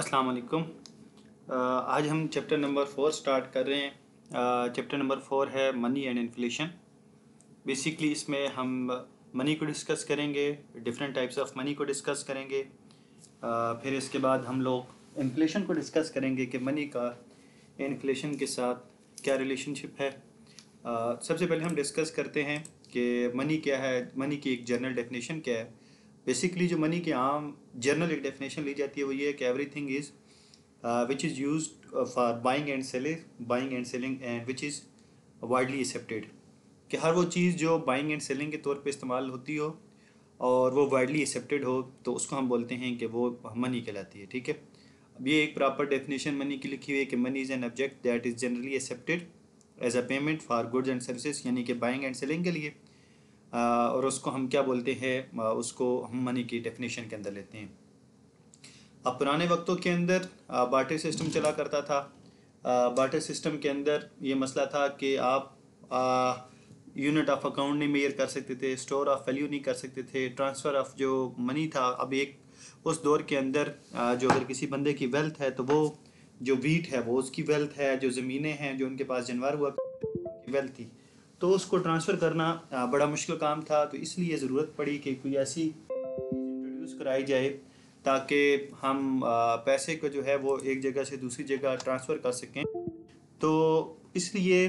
अस्सलाम वालेकुम आज हम चैप्टर नंबर फोर स्टार्ट कर रहे हैं चैप्टर नंबर फोर है मनी एंड इन्फ्लेशन बेसिकली इसमें हम मनी को डिस्कस करेंगे डिफरेंट टाइप्स ऑफ मनी को डिस्कस करेंगे आ, फिर इसके बाद हम लोग इन्फ्लेशन को डिस्कस करेंगे कि मनी का इन्फ्लेशन के साथ क्या रिलेशनशिप है आ, सबसे पहले हम डिस्कस करते हैं कि मनी क्या है मनी की एक जनरल डेफिनेशन क्या है बेसिकली जो मनी की आम जनरल एक डेफिनेशन ली जाती है वो ये है कि everything is which is use for buying and selling buying and selling and which is widely accepted कि हर वो चीज़ जो बाइंग एंड सेलिंग के तौर पे इस्तेमाल होती हो और वो वाइडली एक्सेप्टेड हो तो उसको हम बोलते हैं कि वो मनी कहलाती है ठीक है अब ये एक प्रॉपर डेफिनेशन मनी की लिखी हुई है कि money is an object that is generally accepted as a payment for goods and services यानी कि बाइंग एंड सेलिंग के लिए और उसको हम क्या बोलते हैं उसको हम मनी की डेफिनेशन के अंदर लेते हैं अब पुराने वक्तों के अंदर बाटर सिस्टम चला करता था बाटर सिस्टम के अंदर ये मसला था कि आप यूनिट ऑफ अकाउंट नहीं मेयर कर सकते थे स्टोर ऑफ वैल्यू नहीं कर सकते थे ट्रांसफ़र ऑफ जो मनी था अब एक उस दौर के अंदर जो अगर किसी बंदे की वेल्थ है तो वो जो वीट है वो उसकी वेल्थ है जो ज़मीनें हैं जो उनके पास जानवर हुआ वेल्थ थी तो उसको ट्रांसफ़र करना बड़ा मुश्किल काम था तो इसलिए ज़रूरत पड़ी कि कोई ऐसी इंट्रोड्यूस कराई जाए ताकि हम पैसे को जो है वो एक जगह से दूसरी जगह ट्रांसफ़र कर सकें तो इसलिए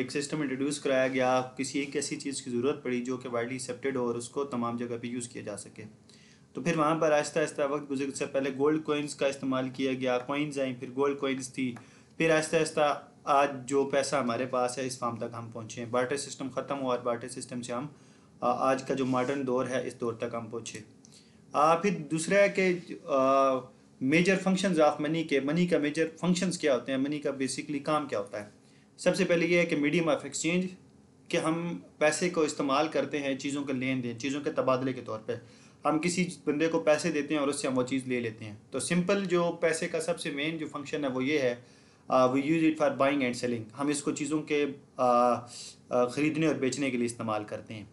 एक सिस्टम इंट्रोड्यूस कराया गया किसी एक ऐसी चीज़ की ज़रूरत पड़ी जो कि वाइडली एक्सेप्टेड हो और उसको तमाम जगह पे यूज़ किया जा सके तो फिर वहाँ पर आहिस्ता आहिस्ता वक्त गुजर से पहले गोल्ड कोइंस का इस्तेमाल किया गया कोइंस आई फिर गोल्ड कोइंस थी फिर आहिस्ता आहिस्ता आज जो पैसा हमारे पास है इस फार्म तक हम पहुँचे बार्टर सिस्टम ख़त्म हुआ और बार्टर सिस्टम से हम आज का जो मॉडर्न दौर है इस दौर तक हम पहुँचे फिर दूसरा है कि मेजर फंक्शंस ऑफ मनी के मनी का मेजर फंक्शंस क्या होते हैं मनी का बेसिकली काम क्या होता है सबसे पहले ये है कि मीडियम ऑफ एक्सचेंज कि हम पैसे को इस्तेमाल करते हैं चीज़ों के लेन देन चीज़ों के तबादले के तौर पर हम किसी बंदे को पैसे देते हैं और उससे हम वो चीज़ ले लेते हैं तो सिंपल जो पैसे का सबसे मेन जो फंक्शन है वो ये है we use it for buying and selling हम इसको चीज़ों के uh, uh, ख़रीदने और बेचने के लिए इस्तेमाल करते हैं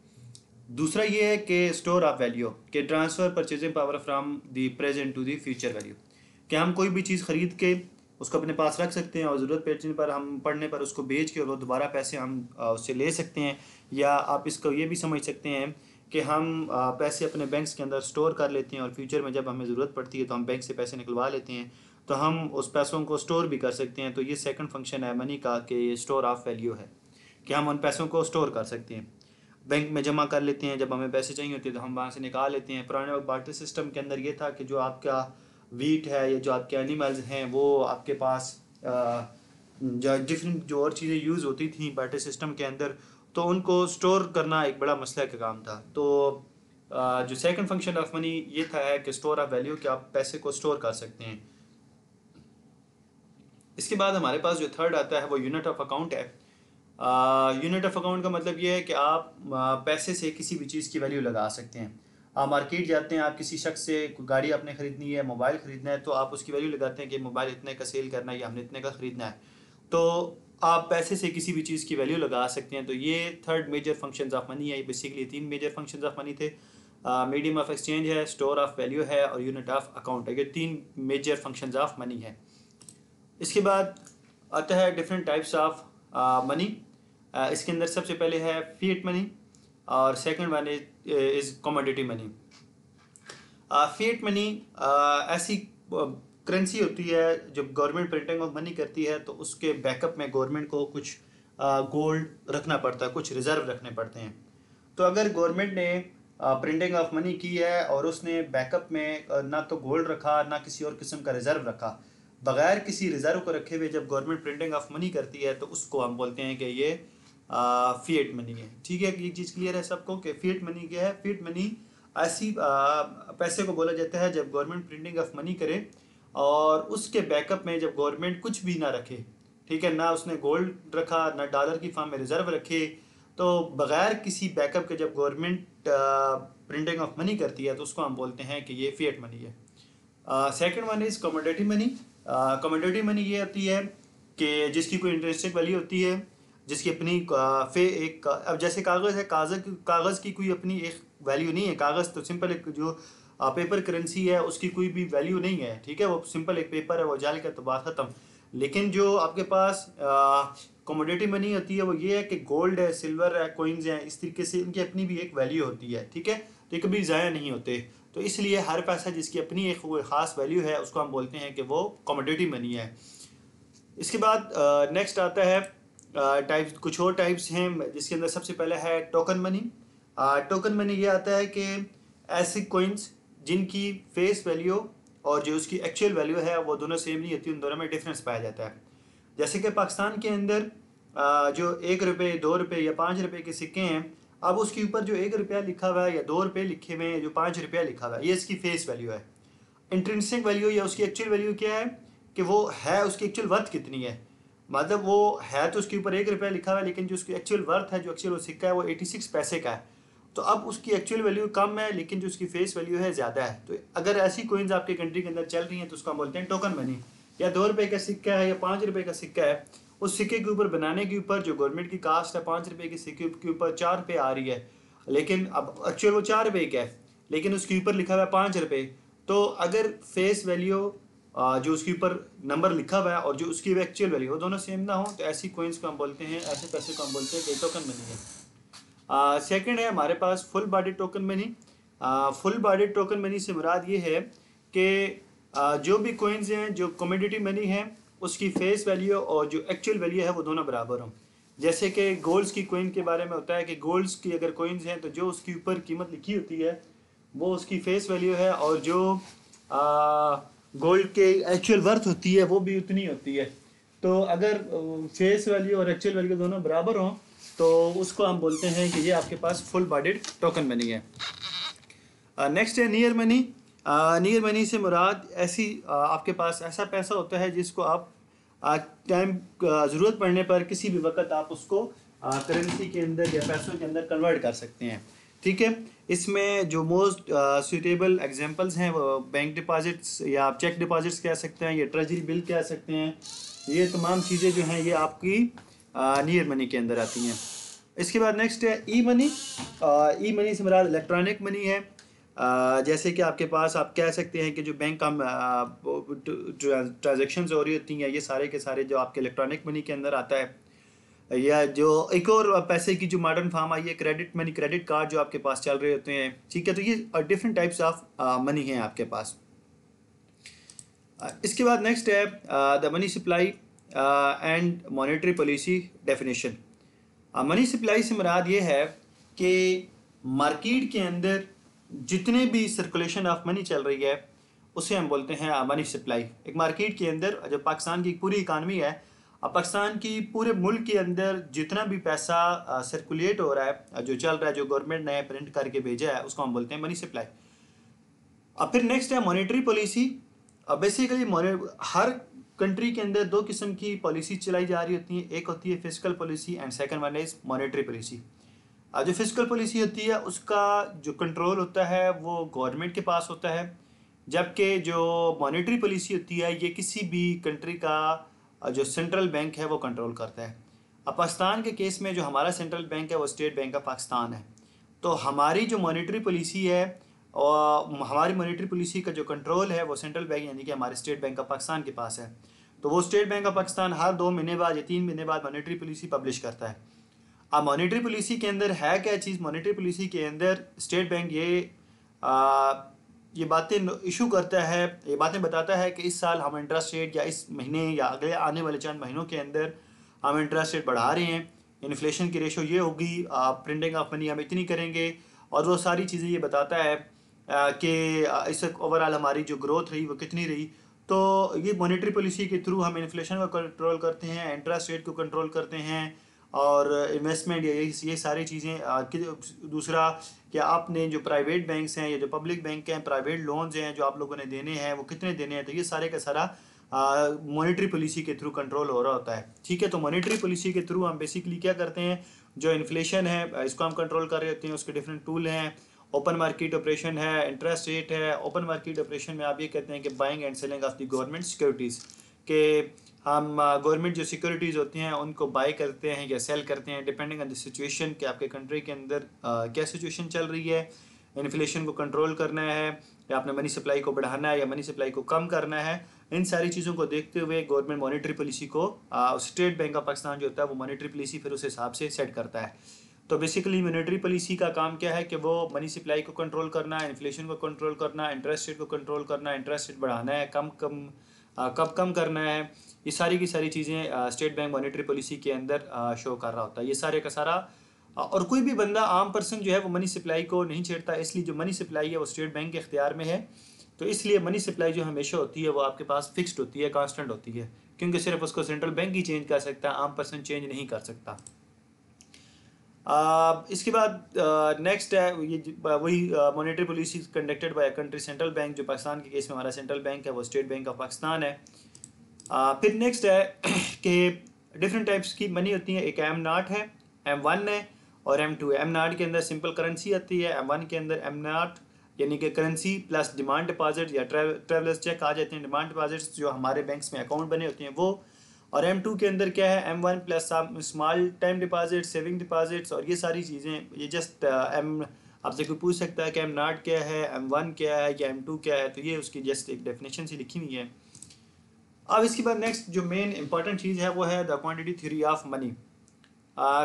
दूसरा ये है कि स्टोर ऑफ वैल्यू के transfer purchasing power from the present to the future value कि हम कोई भी चीज़ ख़रीद के उसको अपने पास रख सकते हैं और ज़रूरत पड़ने पर हम पढ़ने पर उसको बेच के और वो दोबारा पैसे हम uh, उससे ले सकते हैं या आप इसको ये भी समझ सकते हैं कि हम पैसे अपने बैंक्स के अंदर स्टोर कर लेते हैं और फ्यूचर में जब हमें ज़रूरत पड़ती है तो हम बैंक से पैसे निकलवा लेते हैं तो हम उस पैसों को स्टोर भी कर सकते हैं तो ये सेकंड फंक्शन है मनी का कि ये स्टोर ऑफ वैल्यू है कि हम उन पैसों को स्टोर कर सकते हैं बैंक में जमा कर लेते हैं जब हमें पैसे चाहिए होते हैं तो हम वहाँ से निकाल लेते हैं पुराने वक्त बार्टर सिस्टम के अंदर ये था कि जो आपका वीट है या जो आपके एनिमल्स हैं वो आपके पास डिफरेंट जो और चीज़ें यूज़ होती थी बार्टर सिस्टम के अंदर तो उनको स्टोर करना एक बड़ा मसला का काम था तो जो सेकंड फंक्शन ऑफ मनी ये था है कि स्टोर ऑफ वैल्यू कि आप पैसे को स्टोर कर सकते हैं इसके बाद हमारे पास जो थर्ड आता है वो यूनिट ऑफ अकाउंट है यूनिट ऑफ अकाउंट का मतलब ये है कि आप पैसे से किसी भी चीज़ की वैल्यू लगा सकते हैं आप मार्केट जाते हैं आप किसी शख्स से गाड़ी आपने ख़रीदनी है मोबाइल ख़रीदना है तो आप उसकी वैल्यू लगाते हैं कि मोबाइल इतने का सेल करना है या हमने इतने का ख़रीदना है तो आप पैसे से किसी भी चीज़ की वैल्यू लगा सकते हैं तो ये third major functions of money है बेसिकली तीन मेजर फंक्शंस ऑफ मनी थे मीडियम ऑफ एक्सचेंज है स्टोर ऑफ वैल्यू है और यूनिट ऑफ अकाउंट है ये तीन मेजर फंक्शंस ऑफ मनी है इसके बाद आता है डिफरेंट टाइप्स ऑफ मनी इसके अंदर सबसे पहले है फीट मनी और second one is commodity money fiat money ऐसी करेंसी uh, होती है जब गवर्नमेंट प्रिंटिंग ऑफ मनी करती है तो उसके बैकअप में गवर्नमेंट को कुछ गोल्ड uh, रखना पड़ता है कुछ रिज़र्व रखने पड़ते हैं तो अगर गवर्नमेंट ने प्रिंटिंग ऑफ मनी की है और उसने बैकअप में uh, ना तो गोल्ड रखा ना किसी और किस्म का रिज़र्व रखा बगैर किसी रिजर्व को रखे हुए जब गवर्नमेंट प्रिंटिंग ऑफ मनी करती है तो उसको हम बोलते हैं कि ये फीट मनी है ठीक है एक चीज़ क्लियर है सबको कि फीएट मनी क्या है फीएट मनी ऐसी पैसे को बोला जाता है जब गवर्नमेंट प्रिंटिंग ऑफ मनी करे और उसके बैकअप में जब गवर्नमेंट कुछ भी ना रखे ठीक है ना उसने गोल्ड रखा ना डॉलर की फॉर्म में रिजर्व रखे तो बगैर किसी बैकअप के जब गवर्नमेंट प्रिंटिंग ऑफ मनी करती है तो उसको हम बोलते हैं कि ये फीएट मनी है second one is commodity money commodity money ये होती है कि जिसकी कोई इंटरेस्टिंग वैल्यू होती है जिसकी अपनी फे एक अब जैसे कागज़ है कागज़ कागज़ की कोई अपनी एक वैल्यू नहीं है कागज़ तो सिंपल एक जो पेपर करेंसी है उसकी कोई भी वैल्यू नहीं है ठीक है वो सिंपल एक पेपर है वो जाल का तो बात ख़त्म लेकिन जो आपके पास कमोडिटी मनी होती है वो ये है कि गोल्ड है सिल्वर है कोइंस हैं इस तरीके से इनकी अपनी भी एक वैल्यू होती है ठीक है तो ये कभी ज़ाया नहीं होते तो इसलिए हर पैसा जिसकी अपनी एक ख़ास वैल्यू है उसको हम बोलते हैं कि वो कॉमोडिटी मनी है इसके बाद नेक्स्ट आता है टाइप्स कुछ और टाइप्स हैं जिसके अंदर सबसे पहले है टोकन मनी टोकन मनी ये आता है कि ऐसे कोइंस जिनकी फेस वैल्यू और जो उसकी एक्चुअल वैल्यू है वो दोनों सेम नहीं होती उन दोनों में डिफरेंस पाया जाता है जैसे कि पाकिस्तान के अंदर जो एक रुपये दो रुपये या पाँच रुपये के सिक्के हैं अब उसके ऊपर जो एक रुपया लिखा हुआ है या दो रुपये लिखे हुए हैं जो पाँच रुपया लिखा हुआ है ये इसकी फेस वैल्यू है इंट्रेंसिक वैल्यू या उसकी एक्चुअल वैल्यू क्या है कि वो है उसकी एक्चुअल वर्थ कितनी है मतलब वो है तो उसके ऊपर एक रुपया लिखा हुआ है लेकिन जो उसकी एक्चुअल वर्थ है जो एक्चुअल वो सिक्का है वो एटी सिक्स पैसे का है तो अब उसकी एक्चुअल वैल्यू कम है लेकिन जो उसकी फेस वैल्यू है ज़्यादा है तो अगर ऐसी कोइंस आपके कंट्री के अंदर चल रही हैं तो उसका हम बोलते हैं टोकन मनी या दो रुपये का सिक्का है या पाँच रुपये का सिक्का है उस सिक्के के ऊपर बनाने के ऊपर जो गवर्नमेंट की कास्ट है पाँच रुपये के सिक्के के ऊपर चार रुपये आ रही है लेकिन अब एक्चुअल वो चार रुपये का है लेकिन उसके ऊपर लिखा हुआ है पाँच रुपये तो अगर फेस वैल्यू जो उसके ऊपर नंबर लिखा हुआ है और जो उसकी एक्चुअल वैल्यू दोनों सेम ना हो तो ऐसी कोइंस को हम बोलते हैं ऐसे पैसे को हम बोलते हैं टोकन मनी है सेकेंड है हमारे पास full body token money full body token money से मुराद ये है कि जो भी कोइंस हैं जो कमोडिटी मनी हैं उसकी फेस वैल्यू और जो एक्चुअल वैल्यू है वो दोनों बराबर हों जैसे कि गोल्ड्स की कोइन के बारे में होता है कि गोल्ड्स की अगर कोइन्स हैं तो जो उसके ऊपर कीमत लिखी होती है वो उसकी फेस वैल्यू है और जो गोल्ड के एक्चुअल वर्थ होती है वो भी उतनी होती है तो अगर फेस वैल्यू और एक्चुअल वैल्यू दोनों बराबर हों तो उसको हम बोलते हैं कि ये आपके पास फुल बॉडीड टोकन मनी है नेक्स्ट है नियर मनी नियर मनी से मुराद ऐसी आपके पास ऐसा पैसा होता है जिसको आप टाइम ज़रूरत पड़ने पर किसी भी वक्त आप उसको करेंसी के अंदर या पैसों के अंदर कन्वर्ट कर सकते हैं ठीक है इसमें जो मोस्ट सूटेबल एग्जांपल्स हैं वो बैंक डिपॉजिट्स या आप चेक डिपॉजिट्स कह सकते हैं या ट्रेजरी बिल कह सकते हैं ये तमाम चीज़ें जो हैं ये आपकी नियर मनी के अंदर आती हैं इसके बाद नेक्स्ट है ई मनी ई मनी से मेरा इलेक्ट्रॉनिक मनी है जैसे कि आपके पास आप कह सकते हैं कि जो बैंक का ट्रांजेक्शन हो रही होती हैं ये सारे के सारे जो आपके इलेक्ट्रॉनिक मनी के अंदर आता है या जो एक और पैसे की जो मॉडर्न फार्म आई है क्रेडिट मनी क्रेडिट कार्ड जो आपके पास चल रहे होते हैं ठीक है तो ये डिफरेंट टाइप्स ऑफ मनी हैं आपके पास इसके बाद नेक्स्ट है the money supply and monetary policy definition money supply से मराद ये है कि मार्केट के अंदर जितने भी सर्कुलेशन ऑफ मनी चल रही है उसे हम बोलते हैं मनी uh, सप्लाई एक मार्केट के अंदर जो पाकिस्तान की पूरी इकानमी है अब पाकिस्तान की पूरे मुल्क के अंदर जितना भी पैसा सर्कुलेट uh, हो रहा है uh, जो चल रहा है जो गवर्नमेंट ने प्रिंट करके भेजा है उसको हम बोलते हैं मनी सप्लाई अब फिर नेक्स्ट है मॉनेटरी पॉलिसी अब बेसिकली हर कंट्री के अंदर दो किस्म की पॉलिसी चलाई जा रही होती है एक होती है physical policy and second one is monetary policy जो फिजिकल पॉलिसी होती है उसका जो कंट्रोल होता है वो गवर्नमेंट के पास होता है जबकि जो मॉनेटरी पॉलिसी होती है ये किसी भी कंट्री का जो सेंट्रल बैंक है वो कंट्रोल करता है अब पाकिस्तान के केस में जो हमारा सेंट्रल बैंक है वो स्टेट बैंक ऑफ पाकिस्तान है तो हमारी जो मॉनेटरी पॉलिसी है और हमारी मॉनेटरी पॉलिसी का जो कंट्रोल है वो सेंट्रल बैंक यानी कि हमारे स्टेट बैंक ऑफ पाकिस्तान के पास है तो वो स्टेट बैंक ऑफ पाकिस्तान हर दो महीने बाद या तीन महीने बाद मॉनेटरी पॉलिसी पब्लिश करता है अब मॉनेटरी पॉलिसी के अंदर है क्या चीज़ मॉनेटरी पॉलिसी के अंदर स्टेट बैंक ये आ, ये बातें इशू करता है ये बातें बताता है कि इस साल हम इंटरेस्ट रेट या इस महीने या अगले आने वाले चंद महीनों के अंदर हम इंटरेस्ट रेट बढ़ा रहे हैं इन्फ्लेशन की रेशो ये होगी प्रिंटिंग ऑफ मनी हम इतनी करेंगे और वो सारी चीज़ें ये बताता है कि इस ओवरऑल हमारी जो ग्रोथ रही वो कितनी रही तो ये मॉनेटरी पॉलिसी के थ्रू हम इन्फ्लेशन को कंट्रोल करते हैं इंटरेस्ट रेट को कंट्रोल करते हैं और इन्वेस्टमेंट या ये सारी चीज़ें दूसरा कि आपने जो प्राइवेट बैंक्स हैं या जो पब्लिक बैंक हैं प्राइवेट लोन्स हैं जो आप लोगों ने देने हैं वो कितने देने हैं तो ये सारे का सारा मॉनेटरी पॉलिसी के थ्रू कंट्रोल हो रहा होता है ठीक है तो मॉनेटरी पॉलिसी के थ्रू हम बेसिकली क्या करते हैं जो इन्फ्लेशन है इसको हम कंट्रोल कर रहे होते हैं उसके डिफरेंट टूल हैं ओपन मार्केट ऑपरेशन है इंटरेस्ट रेट है ओपन मार्केट ऑपरेशन में आप ये कहते हैं कि buying and selling of the government securities के हम गवर्नमेंट जो सिक्योरिटीज़ होती हैं उनको बाई करते हैं या सेल करते हैं डिपेंडिंग ऑन द सिचुएशन कि आपके कंट्री के अंदर क्या सिचुएशन चल रही है इन्फ्लेशन को कंट्रोल करना है या आपने मनी सप्लाई को बढ़ाना है या मनी सप्लाई को कम करना है इन सारी चीज़ों को देखते हुए गवर्नमेंट मॉनिटरी पॉलिसी को स्टेट बैंक ऑफ पाकिस्तान जो होता है वो मॉनिटरी पॉलिसी फिर उस हिसाब से सेट करता है तो बेसिकली मॉनिटरी पॉलिसी का काम क्या है कि वो मनी सप्लाई को कंट्रोल करना इन्फ्लेशन को कंट्रोल करना इंटरेस्ट रेट को कंट्रोल करना इंटरेस्ट रेट बढ़ाना है कम कम कब कम करना है ये सारी की सारी चीज़ें स्टेट बैंक मॉनिटरी पॉलिसी के अंदर शो कर रहा होता है ये सारे का सारा और कोई भी बंदा आम पर्सन जो है वो मनी सप्लाई को नहीं छेड़ता इसलिए जो मनी सप्लाई है वो स्टेट बैंक के अख्तियार में है तो इसलिए मनी सप्लाई जो हमेशा होती है वो आपके पास फिक्स्ड होती है कांस्टेंट होती है क्योंकि सिर्फ उसको सेंट्रल बैंक ही चेंज कर सकता है आम पर्सन चेंज नहीं कर सकता आ, इसके बाद नेक्स्ट है ये वही monetary policy conducted by country central bank जो पाकिस्तान के केस में हमारा सेंट्रल बैंक है वो स्टेट बैंक ऑफ पाकिस्तान है फिर नेक्स्ट है कि डिफरेंट टाइप्स की मनी होती है एक एम नाट है एम वन है और एम टू है एम नाट के अंदर सिंपल करेंसी आती है एम वन के अंदर एम नाट यानी कि करेंसी प्लस डिमांड डिपॉजिट या ट्रेवलर्स चेक आ जाते हैं डिमांड डिपॉजिट्स जो हमारे बैंक्स में अकाउंट बने होते हैं वो और एम टू के अंदर क्या है M one plus small time deposit saving deposits और ये सारी चीज़ें ये जस्ट एम आपसे कोई पूछ सकता है कि एम नाट क्या है एम वन क्या है या एम टू क्या है तो ये उसकी जस्ट एक डेफिनेशन सी लिखी हुई है अब इसके बाद नेक्स्ट जो मेन इंपॉर्टेंट चीज़ है वो है the quantity theory of money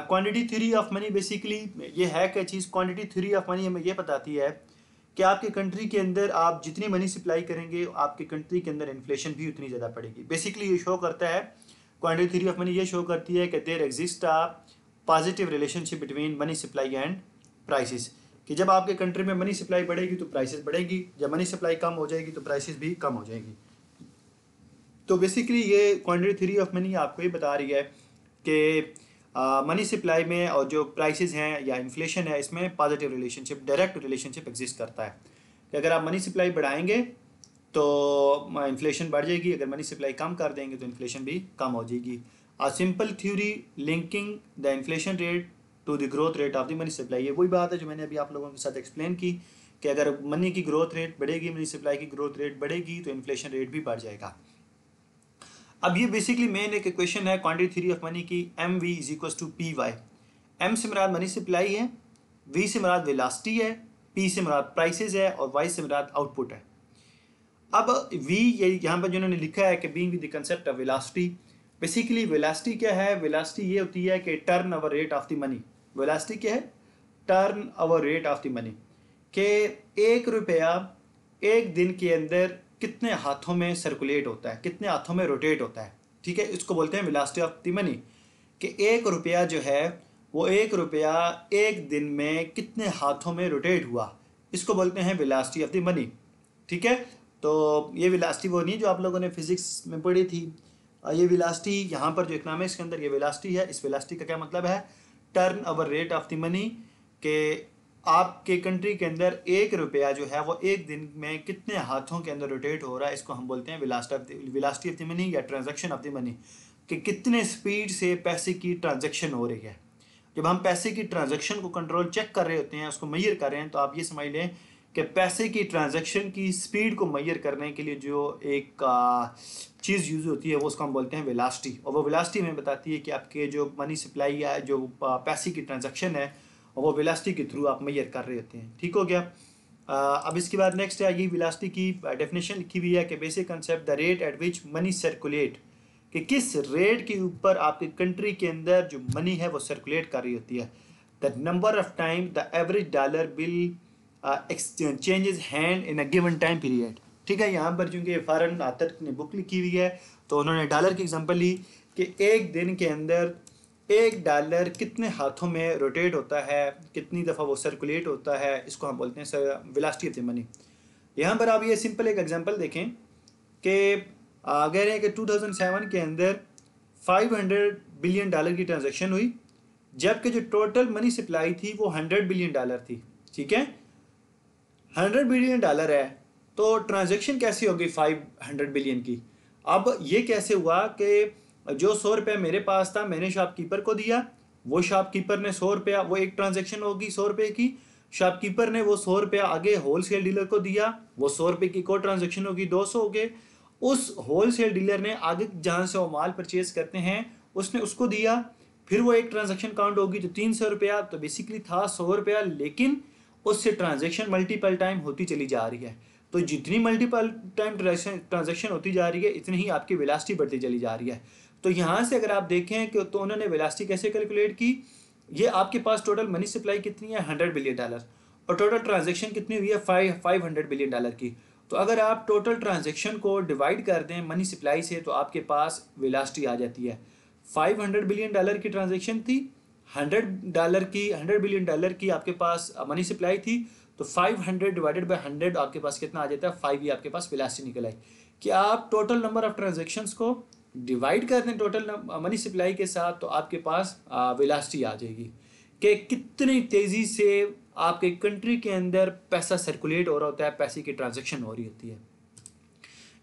quantity theory of money basically ये है क्या चीज़ क्वांटिटी थ्योरी ऑफ मनी हमें ये बताती है कि आपके कंट्री के अंदर आप जितनी मनी सप्लाई करेंगे आपके कंट्री के अंदर इन्फ्लेशन भी उतनी ज़्यादा पड़ेगी बेसिकली ये शो करता है क्वान्टिटी थ्योरी ऑफ मनी ये शो करती है कि there exist a positive relationship between money supply and prices कि जब आपके कंट्री में मनी सप्लाई बढ़ेगी तो प्राइसिस बढ़ेगी जब मनी सप्लाई कम हो जाएगी तो प्राइसिस भी कम हो जाएगी तो बेसिकली ये क्वान्टिटी थ्री ऑफ मनी आपको ये बता रही है कि मनी सप्लाई में और जो प्राइसेस हैं या इन्फ्लेशन है इसमें positive relationship direct relationship exist करता है कि अगर आप मनी सप्लाई बढ़ाएंगे तो इन्फ्लेशन बढ़ जाएगी अगर मनी सप्लाई कम कर देंगे तो इन्फ्लेशन भी कम हो जाएगी a simple theory linking the inflation rate to the growth rate of the money supply ये वही बात है जो मैंने अभी आप लोगों के साथ एक्सप्लेन की कि अगर मनी की ग्रोथ रेट बढ़ेगी मनी सप्लाई की ग्रोथ रेट बढ़ेगी तो इन्फ्लेशन रेट भी बढ़ जाएगा अब ये बेसिकली मेन एक क्वेश्चन है क्वान्टी थ्री ऑफ मनी की M V is equal to P Y M से मराद मनी सप्लाई है वी से मराद वेलास्टी है पी से मराद प्राइसेज है और वाई से मराद आउटपुट है अब वी ये यहाँ पर जिन्होंने लिखा है कि being the concept of velocity basically velocity क्या है वेलास्टी ये होती है कि turn over rate of the money velocity क्या है turn over rate of the money के एक रुपया एक दिन के अंदर कितने हाथों में सर्कुलेट होता है कितने हाथों में रोटेट होता है ठीक है इसको बोलते हैं विलास्टी ऑफ दी मनी कि एक रुपया जो है वो एक रुपया एक दिन में कितने हाथों में रोटेट हुआ इसको बोलते हैं विलास्टी ऑफ द मनी ठीक है तो ये विलास्टी वो नहीं जो आप लोगों ने फिज़िक्स में पढ़ी थी ये विलास्टी यहाँ पर जो इकनॉमिक्स के अंदर ये विलास्टी है इस विलास्टी का क्या मतलब है turn over rate of the money के आपके कंट्री के अंदर एक रुपया जो है वो एक दिन में कितने हाथों के अंदर रोटेट हो रहा है इसको हम बोलते हैं विलासिटी ऑफ द मनी या ट्रांजेक्शन ऑफ द मनी कि कितने स्पीड से पैसे की ट्रांजेक्शन हो रही है जब हम पैसे की ट्रांजेक्शन को कंट्रोल चेक कर रहे होते हैं उसको मैयर कर रहे हैं तो आप ये समझ लें कि पैसे की ट्रांजेक्शन की स्पीड को मैयर करने के लिए जो एक चीज़ यूज़ होती है वो उसको हम बोलते हैं विलास्टी और वो विलास्टी हमें बताती है कि आपके जो मनी सप्लाई या जो पैसे की ट्रांजेक्शन है और वो विलास्टी के थ्रू आप मैयर कर रहे होते हैं ठीक हो गया आ, अब इसके बाद नेक्स्ट है ये विलास्टी की डेफिनेशन लिखी हुई है कि basic concept the rate at which money circulate कि किस रेट के ऊपर आपके कंट्री के अंदर जो मनी है वो सर्कुलेट कर रही होती है the number of time the average dollar bill changes hand in a given time period ठीक है यहाँ पर चूँकि फॉरन आतर ने बुक लिखी हुई है तो उन्होंने डॉलर की एग्जांपल ली कि एक दिन के अंदर एक डॉलर कितने हाथों में रोटेट होता है कितनी दफ़ा वो सर्कुलेट होता है इसको हम बोलते हैं sir velocity of the money यहाँ पर आप ये सिंपल एक एग्जांपल देखें कि कह रहे हैं कि 2007 के अंदर 500 बिलियन डॉलर की ट्रांजैक्शन हुई जबकि जो टोटल मनी सप्लाई थी वो 100 बिलियन डॉलर थी ठीक है 100 बिलियन डॉलर है तो ट्रांजेक्शन कैसी होगी फाइव बिलियन की अब ये कैसे हुआ कि जो सौ रुपया मेरे पास था मैंने शॉपकीपर को दिया वो शॉपकीपर ने सौ रुपया वो एक ट्रांजेक्शन होगी सौ रुपये की शॉपकीपर ने वो सौ रुपया आगे होलसेल डीलर को दिया वो सौ रुपये की को ट्रांजेक्शन होगी दो सौ हो गए उस होलसेल डीलर ने आगे जहाँ से वो माल परचेज करते हैं उसने उसको दिया फिर वो एक ट्रांजेक्शन काउंट होगी तो तीन सौ रुपया तो बेसिकली था सौ रुपया लेकिन उससे ट्रांजेक्शन मल्टीपल टाइम होती चली जा रही है तो जितनी मल्टीपल टाइम ट्रांजेक्शन होती जा रही है इतनी ही आपकी विलासिटी बढ़ती चली जा रही है तो यहाँ से अगर आप देखें कि तो उन्होंने विलास्टी कैसे कैलकुलेट की ये आपके पास टोटल मनी सप्लाई कितनी है हंड्रेड बिलियन डॉलर और टोटल ट्रांजेक्शन कितनी हुई है five five hundred billion dollar की तो अगर आप टोटल ट्रांजेक्शन को डिवाइड कर दें मनी सप्लाई से तो आपके पास विलास्टी आ जाती है फाइव हंड्रेड बिलियन डॉलर की ट्रांजेक्शन थी हंड्रेड डॉलर की हंड्रेड बिलियन डॉलर की आपके पास मनी uh, सप्लाई थी तो five hundred divided by hundred आपके पास कितना आ जाता है फाइव ही आपके पास वेलासिटी निकल आई कि आप टोटल नंबर ऑफ ट्रांजेक्शन को डिवाइड कर दें टोटल मनी सप्लाई के साथ तो आपके पास विलास्टी uh, आ जाएगी कि कितनी तेज़ी से आपके कंट्री के अंदर पैसा सर्कुलेट हो रहा होता है पैसे की ट्रांजेक्शन हो रही होती है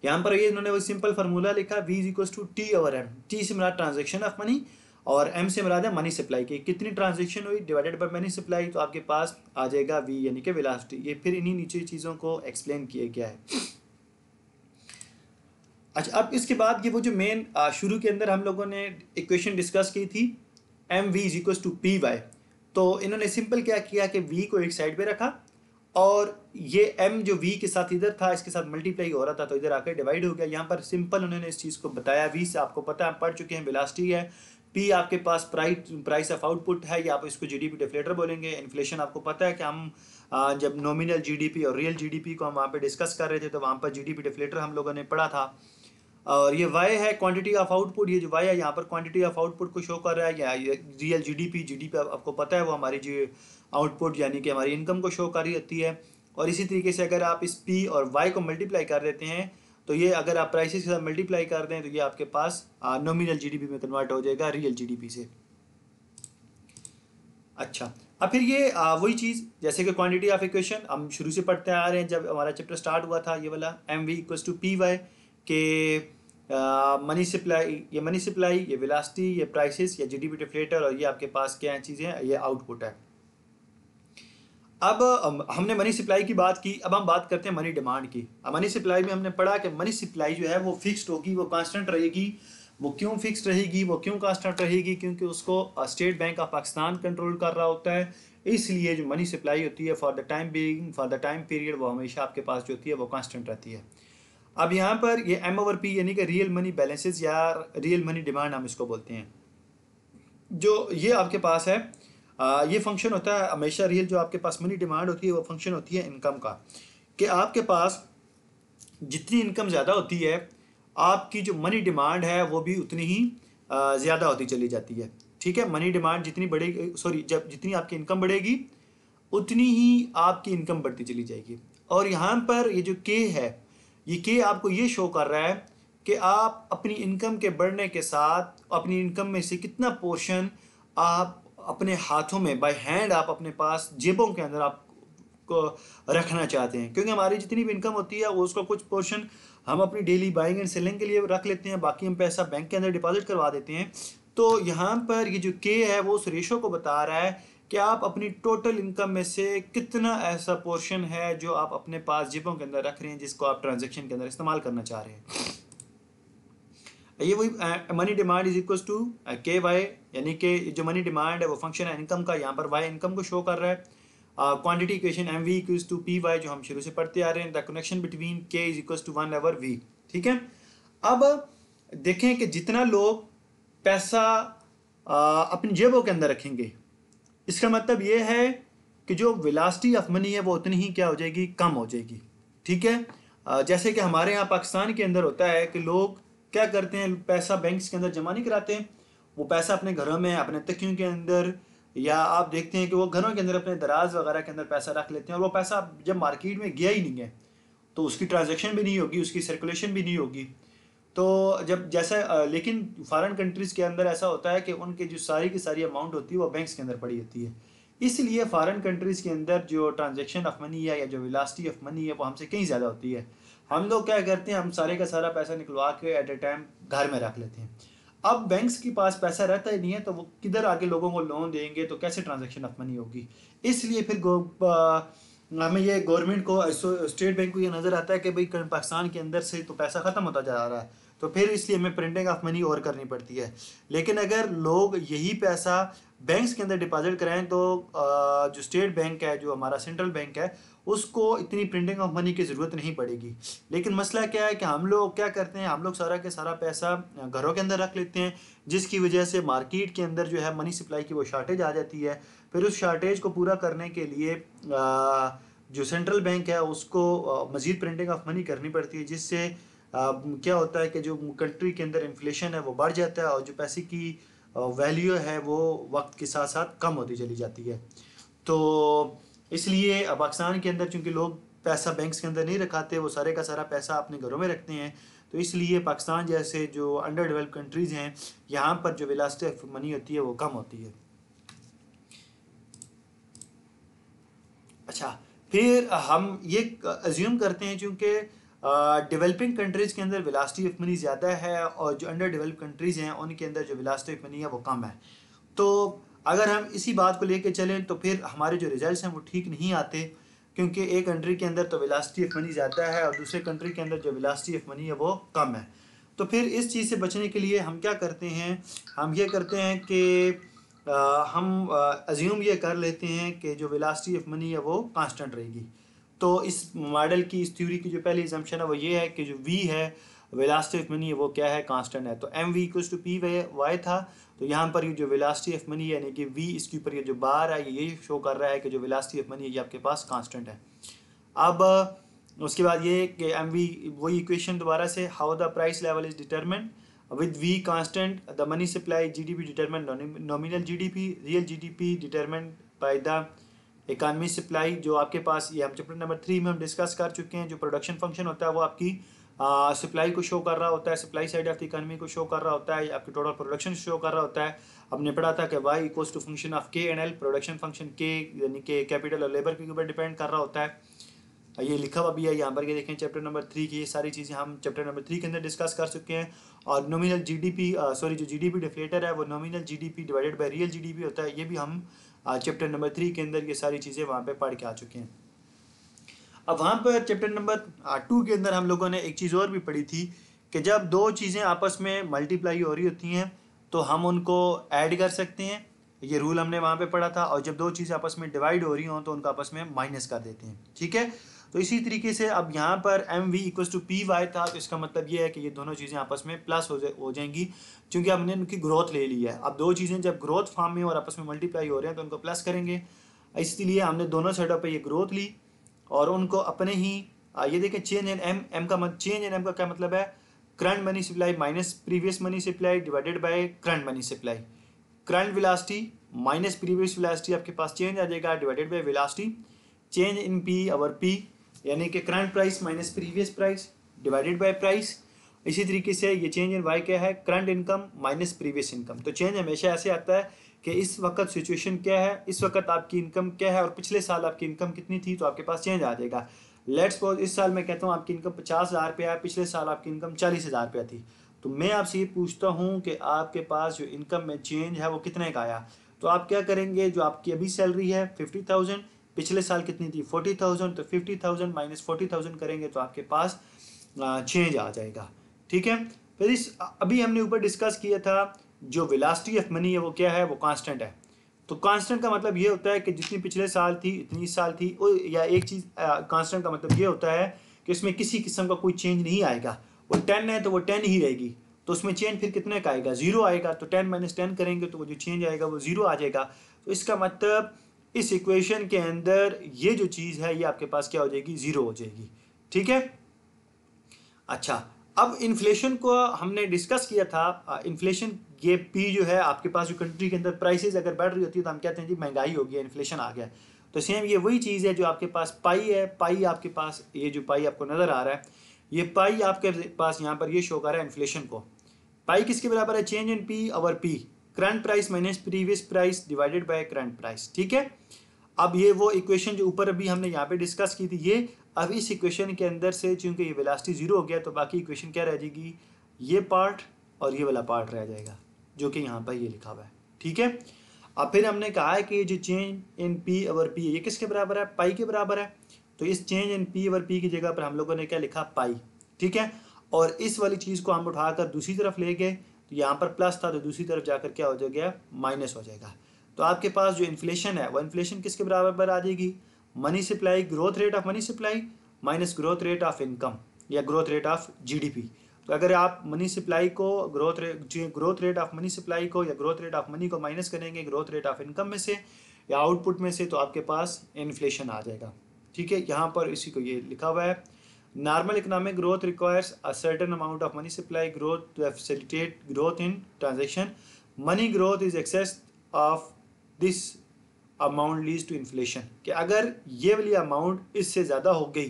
यहाँ पर ये इन्होंने वो सिंपल फार्मूला लिखा वी इज टू टी और एम टी से मिला ट्रांजेक्शन ऑफ मनी और एम से मिला दें मनी सप्लाई की कितनी ट्रांजेक्शन हुई डिवाइडेड बाई मनी सप्लाई तो आपके पास आ जाएगा वी यानी कि विलास्टी ये फिर इन्हीं नीचे चीज़ों को एक्सप्लेन किया गया है अच्छा अब इसके बाद ये वो जो मेन शुरू के अंदर हम लोगों ने इक्वेशन डिस्कस की थी M V is equal to P Y तो इन्होंने सिंपल क्या किया कि वी को एक साइड पे रखा और ये एम जो वी के साथ इधर था इसके साथ मल्टीप्लाई हो रहा था तो इधर आकर डिवाइड हो गया यहाँ पर सिंपल उन्होंने इस चीज़ को बताया वी से आपको पता है पढ़ चुके हैं बिलास्टी है पी आपके पास प्राइस प्राइस ऑफ आउटपुट है या आप इसको जीडीपी डिफ्लेटर बोलेंगे इन्फ्लेशन आपको पता है कि हम जब नॉमिनल जीडीपी और रियल जीडीपी को हम वहाँ पे डिस्कस कर रहे थे तो वहाँ पर जीडीपी डिफ्लेटर हम लोगों ने पढ़ा था और ये वाई है क्वांटिटी ऑफ आउटपुट ये जो वाई है यहाँ पर क्वांटिटी ऑफ आउटपुट को शो कर रहा है या रियल जीडीपी जीडीपी आपको पता है वो हमारी जी आउटपुट यानी कि हमारी इनकम को शो कर रही है और इसी तरीके से अगर आप इस पी और वाई को मल्टीप्लाई कर देते हैं तो ये अगर आप प्राइसेस के साथ मल्टीप्लाई कर दें तो ये आपके पास नॉमिनल जीडीपी में कन्वर्ट हो जाएगा रियल जीडीपी से अच्छा अब फिर ये वही चीज़ जैसे कि क्वांटिटी ऑफ इक्वेशन हम शुरू से पढ़ते आ रहे हैं जब हमारा चैप्टर स्टार्ट हुआ था ये वाला M V equals to P Y कि मनी सप्लाई ये मनी सप्लाई ये विलास्टी ये प्राइसेस ये जीडीपी डिफ्लेटर और ये आपके पास क्या हैं चीज़ें ये आउटपुट है अब हमने मनी सप्लाई की बात की अब हम बात करते हैं मनी डिमांड की अब मनी सप्लाई में हमने पढ़ा कि मनी सप्लाई जो है वो फिक्स्ड होगी वो कांस्टेंट रहेगी वो क्यों फिक्स्ड रहेगी वो क्यों कांस्टेंट रहेगी क्योंकि उसको State Bank of Pakistan control कर रहा होता है इसलिए जो मनी सप्लाई होती है for the time being for the time period वो हमेशा आपके पास जो होती है वो कॉन्स्टेंट रहती है अब यहाँ पर ये एम ओवर पी यानी कि रियल मनी बैलेंसेस या रियल मनी डिमांड हम इसको बोलते हैं जो ये आपके पास है आ, ये फंक्शन होता है हमेशा रियल जो आपके पास मनी डिमांड होती है वो फंक्शन होती है इनकम का कि आपके पास जितनी इनकम ज़्यादा होती है आपकी जो मनी डिमांड है वो भी उतनी ही ज़्यादा होती चली जाती है ठीक है मनी डिमांड जितनी बढ़ेगी सॉरी जब जितनी आपकी इनकम बढ़ेगी उतनी ही आपकी इनकम बढ़ती चली जाएगी और यहाँ पर ये जो के है ये के आपको ये शो कर रहा है कि आप अपनी इनकम के बढ़ने के साथ अपनी इनकम में से कितना पोर्शन आप अपने हाथों में बाय हैंड आप अपने पास जेबों के अंदर आप को रखना चाहते हैं क्योंकि हमारी जितनी भी इनकम होती है वो उसका कुछ पोर्शन हम अपनी डेली बाइंग एंड सेलिंग के लिए रख लेते हैं बाकी हम पैसा बैंक के अंदर डिपॉजिट करवा देते हैं तो यहाँ पर ये जो के है वो उस रेशो को बता रहा है कि आप अपनी टोटल इनकम में से कितना ऐसा पोर्शन है जो आप अपने पास जिपों के अंदर रख रहे हैं जिसको आप ट्रांजेक्शन के अंदर इस्तेमाल करना चाह रहे हैं ये वही money demand is equal to K Y यानी कि जो मनी डिमांड है वो फंक्शन है इनकम का यहाँ पर वाई इनकम को शो कर रहा है quantity equation M V equals to P Y जो हम शुरू से पढ़ते आ रहे हैं the connection between K is equal to one over V ठीक है अब देखें कि जितना लोग पैसा आ, अपनी जेबों के अंदर रखेंगे इसका मतलब ये है कि जो विलासिटी ऑफ मनी है वो उतनी ही क्या हो जाएगी कम हो जाएगी ठीक है जैसे कि हमारे यहाँ पाकिस्तान के अंदर होता है कि लोग क्या करते हैं पैसा बैंक के अंदर जमा नहीं कराते वो पैसा अपने घरों में अपने तकियों के अंदर या आप देखते हैं कि वो घरों के अंदर अपने दराज वगैरह के अंदर पैसा रख लेते हैं और वो पैसा जब मार्केट में गया ही नहीं है तो उसकी ट्रांजेक्शन भी नहीं होगी उसकी सर्कुलेशन भी नहीं होगी तो जब जैसे लेकिन फॉरेन कंट्रीज़ के अंदर ऐसा होता है कि उनके जो सारी की सारी अमाउंट होती है वो बैंक्स के अंदर पड़ी होती है इसलिए फॉरेन कंट्रीज़ के अंदर जो ट्रांजेक्शन ऑफ मनी है या जो विलास्टी ऑफ मनी है वो हमसे कहीं ज़्यादा होती है हम लोग क्या करते हैं हम सारे का सारा पैसा निकलवा के एट ए टाइम घर में रख लेते हैं अब बैंक्स के पास पैसा रहता ही नहीं है तो वो किधर आगे लोगों को लोन देंगे तो कैसे ट्रांजेक्शन ऑफ मनी होगी इसलिए फिर हमें ये गवर्नमेंट को स्टेट बैंक को ये नज़र आता है कि भाई पाकिस्तान के अंदर से तो पैसा ख़त्म होता जा रहा है तो फिर इसलिए हमें प्रिंटिंग ऑफ मनी और करनी पड़ती है लेकिन अगर लोग यही पैसा बैंक्स के अंदर डिपॉजिट कराएं तो जो स्टेट बैंक है जो हमारा सेंट्रल बैंक है उसको इतनी प्रिंटिंग ऑफ मनी की ज़रूरत नहीं पड़ेगी लेकिन मसला क्या है कि हम लोग क्या करते हैं हम लोग सारा के सारा पैसा घरों के अंदर रख लेते हैं जिसकी वजह से मार्केट के अंदर जो है मनी सप्लाई की वो शार्टेज आ जाती है फिर उस शार्टेज को पूरा करने के लिए जो सेंट्रल बैंक है उसको मज़ीद प्रिंटिंग ऑफ मनी करनी पड़ती है जिससे क्या होता है कि जो कंट्री के अंदर इन्फ्लेशन है वो बढ़ जाता है और जो पैसे की वैल्यू है वो वक्त के साथ साथ कम होती चली जाती है तो इसलिए पाकिस्तान के अंदर चूँकि लोग पैसा बैंक्स के अंदर नहीं रखाते वो सारे का सारा पैसा अपने घरों में रखते हैं तो इसलिए पाकिस्तान जैसे जो अंडर डेवलप कंट्रीज़ हैं यहाँ पर जो वेलासिटी ऑफ मनी होती है वो कम होती है अच्छा फिर हम ये अज्यूम करते हैं चूँकि डेवलपिंग कंट्रीज़ के अंदर विलास्टी ऑफ मनी ज़्यादा है और जो अंडर डेवलप कंट्रीज़ हैं उनके अंदर जो विलास्टी ऑफ मनी है वो कम है तो अगर हम इसी बात को लेकर चलें तो फिर हमारे जो रिजल्ट हैं वो ठीक नहीं आते क्योंकि एक कंट्री के अंदर तो विलास्टी ऑफ मनी ज़्यादा है और दूसरे कंट्री के अंदर जो विलास्टी ऑफ मनी है वो कम है तो फिर इस चीज़ से बचने के लिए हम क्या करते हैं हम ये करते हैं कि हम अज्यूम ये कर लेते हैं कि जो विलास्टी ऑफ मनी है वो कांस्टेंट रहेगी तो इस मॉडल की इस थ्योरी की जो पहली एग्जाम्पन है वो ये है कि जो वी है वेलास्टी ऑफ मनी है वो क्या है कांस्टेंट है तो M V equals to P Y था तो यहाँ पर ये जो वेलास्टी ऑफ मनी है यानी कि वी इसके ऊपर ये जो बार है ये यही शो कर रहा है कि जो वेलास्टी ऑफ मनी है ये आपके पास कांस्टेंट है अब उसके बाद ये कि एम वी वही इक्वेशन दोबारा से how the price level is determined with V constant the money supply G D P determined nominal G D P real G D P determined by the economy supply जो आपके पास ये हम chapter number three में हम discuss कर चुके हैं जो प्रोडक्शन फंक्शन होता है वो आपकी सप्लाई को शो कर रहा होता है supply side of the economy को शो कर रहा होता है आपकी टोटल प्रोडक्शन शो कर रहा होता है हमने पढ़ा था कि Y equals to function of K and L production function के यानी के कैपिटल और लेबर के ऊपर डिपेंड कर रहा होता है ये लिखा हुआ भी है यहाँ पर ये देखें चैप्टर नंबर थ्री की ये सारी चीज़ें हम चैप्टर नंबर थ्री के अंदर डिस्कस कर चुके हैं और नॉमिनल जीडीपी सॉरी जो जीडीपी डिफ्लेटर है वो nominal GDP divided by real GDP होता है ये भी हम चैप्टर नंबर थ्री के अंदर ये सारी चीज़ें वहाँ पे पढ़ के आ चुके हैं अब वहाँ पर चैप्टर नंबर टू के अंदर हम लोगों ने एक चीज़ और भी पढ़ी थी कि जब दो चीज़ें आपस में मल्टीप्लाई हो रही होती हैं तो हम उनको ऐड कर सकते हैं ये रूल हमने वहाँ पे पढ़ा था और जब दो चीज़ें आपस में डिवाइड हो रही हों तो उनको आपस में माइनस कर देते हैं ठीक है तो इसी तरीके से अब यहाँ पर M V equal to P Y था तो इसका मतलब ये है कि ये दोनों चीज़ें आपस में प्लस हो जाए हो जाएंगी क्योंकि हमने उनकी ग्रोथ ले ली है अब दो चीज़ें जब ग्रोथ फॉर्म में और आपस में मल्टीप्लाई हो रहे हैं तो उनको प्लस करेंगे इसलिए हमने दोनों साइडों पर ये ग्रोथ ली और उनको अपने ही ये देखें चेंज एंड एम एम का मत चेंज एंड एम का क्या मतलब है current money supply minus previous money supply divided by current money supply current velocity minus previous velocity आपके पास चेंज आ जाएगा divided by velocity change in P और पी यानी कि current price minus previous price divided by price इसी तरीके से ये चेंज इन वाई क्या है current income minus previous income तो चेंज हमेशा ऐसे आता है कि इस वक्त सिचुएशन क्या है इस वक्त आपकी इनकम क्या है और पिछले साल आपकी इनकम कितनी थी तो आपके पास चेंज आ जाएगा लेट्स सपोज इस साल मैं कहता हूँ आपकी इनकम पचास हज़ार रुपया है पिछले साल आपकी इनकम चालीस हज़ार रुपया थी तो मैं आपसे ये पूछता हूँ कि आपके पास जो इनकम में चेंज है वो कितने का आया तो आप क्या करेंगे जो आपकी अभी सैलरी है फिफ्टी थाउजेंड पिछले साल कितनी थी फोर्टी थाउजेंड तो fifty thousand minus forty thousand करेंगे तो आपके पास चेंज आ जाएगा ठीक है फिर इस अभी हमने ऊपर डिस्कस किया था जो विलास्टी ऑफ मनी है वो क्या है वो कांस्टेंट है तो कांस्टेंट का मतलब ये होता है कि जितनी पिछले साल थी इतनी साल थी या एक चीज़ कांस्टेंट का मतलब ये होता है कि इसमें किसी किस्म का कोई चेंज नहीं आएगा वो टेन है तो वो टेन ही रहेगी तो उसमें चेंज फिर कितने का आएगा जीरो आएगा तो टेन माइनस टेन करेंगे तो वो जो चेंज आएगा वो जीरो आ जाएगा तो इसका मतलब इस इक्वेशन के अंदर ये जो चीज़ है ये आपके पास क्या हो जाएगी ज़ीरो हो जाएगी ठीक है अच्छा अब इन्फ्लेशन को हमने डिस्कस किया था इन्फ्लेशन ये पी जो है आपके पास जो कंट्री के अंदर प्राइसेस अगर बढ़ रही होती है तो हम कहते हैं जी महंगाई हो गई इन्फ्लेशन आ गया तो सेम ये वही चीज़ है जो आपके पास पाई है पाई आपके पास ये जो पाई आपको नज़र आ रहा है ये पाई आपके पास यहाँ पर ये शो कर रहा है इन्फ्लेशन को पाई किसके बराबर है change in P over P current price minus previous price divided by current price ठीक है अब ये वो इक्वेशन जो ऊपर अभी हमने यहाँ पे डिस्कस की थी ये अब इस इक्वेशन के अंदर से चूंकि ये वेलासिटी जीरो हो गया तो बाकी इक्वेशन क्या रह जाएगी ये पार्ट और ये वाला पार्ट रह जाएगा जो कि यहाँ पर ये लिखा हुआ है ठीक है अब फिर हमने कहा है कि ये जो चेंज इन पी और पी ये किसके बराबर है पाई के बराबर है तो इस चेंज इन पी और पी की जगह पर हम लोगों ने क्या लिखा पाई ठीक है और इस वाली चीज़ को हम उठाकर दूसरी तरफ ले गए तो यहाँ पर प्लस था तो दूसरी तरफ जाकर क्या हो जाएगा माइनस हो जाएगा तो आपके पास जो इन्फ्लेशन है वो इन्फ्लेशन किसके बराबर आ जाएगी money supply growth rate of money supply minus growth rate of income या ग्रोथ रेट ऑफ जीडीपी तो अगर आप मनी सप्लाई को growth rate growth rate of money supply को या ग्रोथ रेट ऑफ मनी को माइनस करेंगे ग्रोथ रेट ऑफ इनकम में से या आउटपुट में से तो आपके पास इन्फ्लेशन आ जाएगा ठीक है यहाँ पर इसी को ये लिखा हुआ है normal economic growth requires a certain amount of money supply growth to facilitate growth in transaction money growth is excess of this amount leads to inflation कि अगर ये वाली अमाउंट इससे ज़्यादा हो गई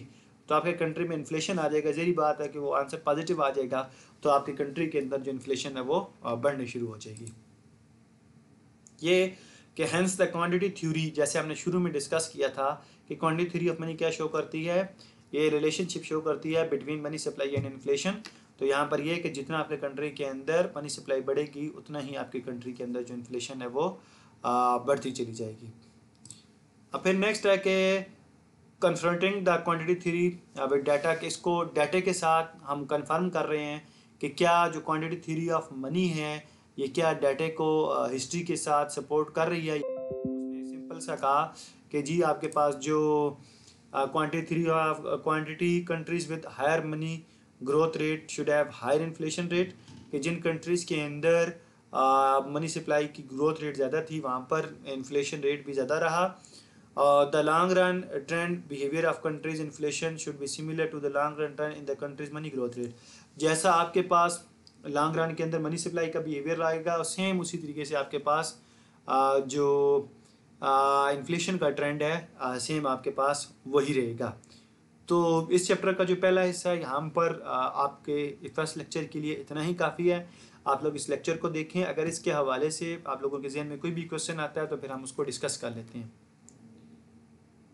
तो आपके कंट्री में इन्फ्लेशन आ जाएगा जरी बात है कि वो आंसर पॉजिटिव आ जाएगा तो आपकी कंट्री के अंदर जो इन्फ्लेशन है वो बढ़ने शुरू हो जाएगी ये कि हैंस द क्वान्टिटी थ्यूरी जैसे हमने शुरू में डिस्कस किया था कि क्वान्टिटी थ्यूरी ऑफ मनी क्या शो करती है ये रिलेशनशिप शो करती है between money supply and inflation तो यहाँ पर यह कि जितना आपके कंट्री के अंदर मनी सप्लाई बढ़ेगी उतना ही आपकी कंट्री के अंदर जो इन्फ्लेशन है वो बढ़ती चली जाएगी अब फिर नेक्स्ट है कि कन्फ्रंटिंग द क्वान्टिटी थ्री अब डाटा के इसको डाटे के साथ हम कन्फर्म कर रहे हैं कि क्या जो क्वान्टिटी थ्री ऑफ मनी है ये क्या डाटे को हिस्ट्री के साथ सपोर्ट कर रही है उसने सिंपल सा कहा कि जी आपके पास जो Uh, quantity theory quantity countries with higher money growth rate should have higher inflation rate कि जिन कंट्रीज़ के अंदर मनी uh, सप्लाई की ग्रोथ रेट ज़्यादा थी वहाँ पर इन्फ्लेशन रेट भी ज़्यादा रहा the long run trend behaviour of countries inflation should be similar to the long run trend in the countries money growth rate जैसा आपके पास लॉन्ग रन के अंदर मनी सप्लाई का बिहेवियर रहेगा सेम उसी तरीके से आपके पास uh, जो इन्फ्लेशन का ट्रेंड है सेम आपके पास वही रहेगा तो इस चैप्टर का जो पहला हिस्सा है यहाँ पर आ, आपके फर्स्ट लेक्चर के लिए इतना ही काफ़ी है आप लोग इस लेक्चर को देखें अगर इसके हवाले से आप लोगों के जहन में कोई भी क्वेश्चन आता है तो फिर हम उसको डिस्कस कर लेते हैं